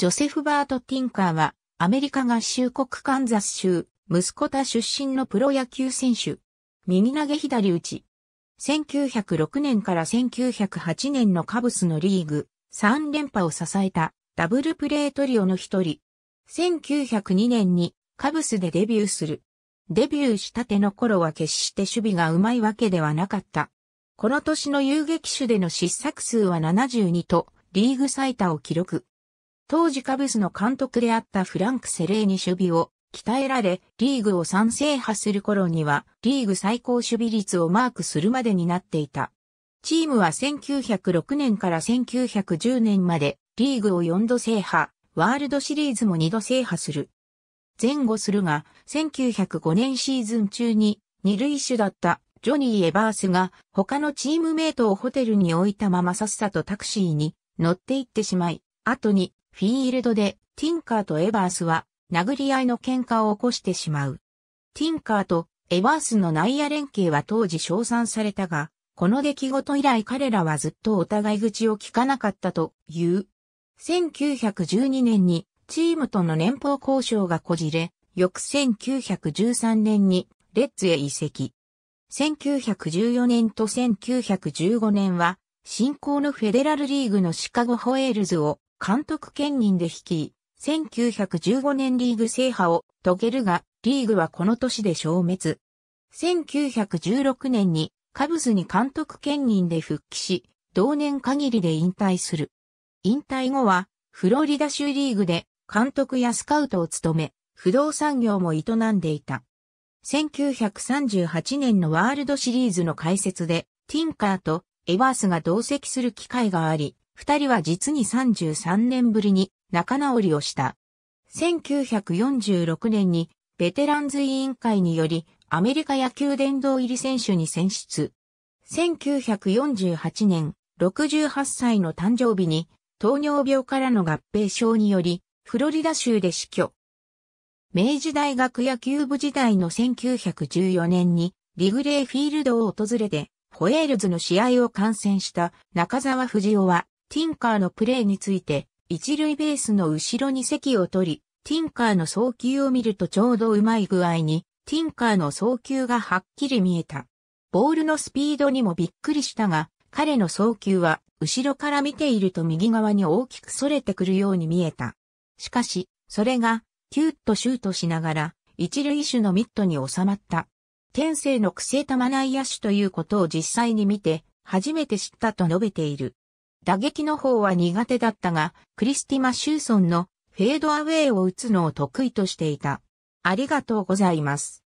ジョセフ・バート・ティンカーは、アメリカ合衆国カンザス州、息子田出身のプロ野球選手。右投げ左打ち。1906年から1908年のカブスのリーグ、3連覇を支えた、ダブルプレートリオの一人。1902年に、カブスでデビューする。デビューしたての頃は決して守備が上手いわけではなかった。この年の遊撃手での失策数は72と、リーグ最多を記録。当時カブスの監督であったフランク・セレーに守備を鍛えられ、リーグを3制覇する頃には、リーグ最高守備率をマークするまでになっていた。チームは1906年から1910年まで、リーグを4度制覇、ワールドシリーズも2度制覇する。前後するが、1905年シーズン中に、二塁手だったジョニー・エバースが、他のチームメイトをホテルに置いたままさっさとタクシーに乗って行ってしまい、後にフィールドで、ティンカーとエバースは、殴り合いの喧嘩を起こしてしまう。ティンカーとエバースの内野連携は当時称賛されたが、この出来事以来彼らはずっとお互い口を聞かなかったという。1912年にチームとの年俸交渉がこじれ、翌1913年にレッズへ移籍。1914年と1915年は、新興のフェデラルリーグのシカゴホエールズを監督兼任で率い、1915年リーグ制覇を遂げるが、リーグはこの年で消滅。1916年にカブスに監督兼任で復帰し、同年限りで引退する。引退後は、フロリダ州リーグで監督やスカウトを務め、不動産業も営んでいた。1938年のワールドシリーズの解説で、ティンカーとエバースが同席する機会があり、二人は実に33年ぶりに仲直りをした。1946年にベテランズ委員会によりアメリカ野球殿堂入り選手に選出。1948年68歳の誕生日に糖尿病からの合併症によりフロリダ州で死去。明治大学野球部時代の1914年にリグレーフィールドを訪れてホエールズの試合を観戦した中沢藤夫はティンカーのプレーについて、一塁ベースの後ろに席を取り、ティンカーの送球を見るとちょうどうまい具合に、ティンカーの送球がはっきり見えた。ボールのスピードにもびっくりしたが、彼の送球は、後ろから見ていると右側に大きく逸れてくるように見えた。しかし、それが、キュッとシュートしながら、一塁手のミットに収まった。天性の癖玉内野手ということを実際に見て、初めて知ったと述べている。打撃の方は苦手だったが、クリスティ・マシューソンのフェードアウェイを打つのを得意としていた。ありがとうございます。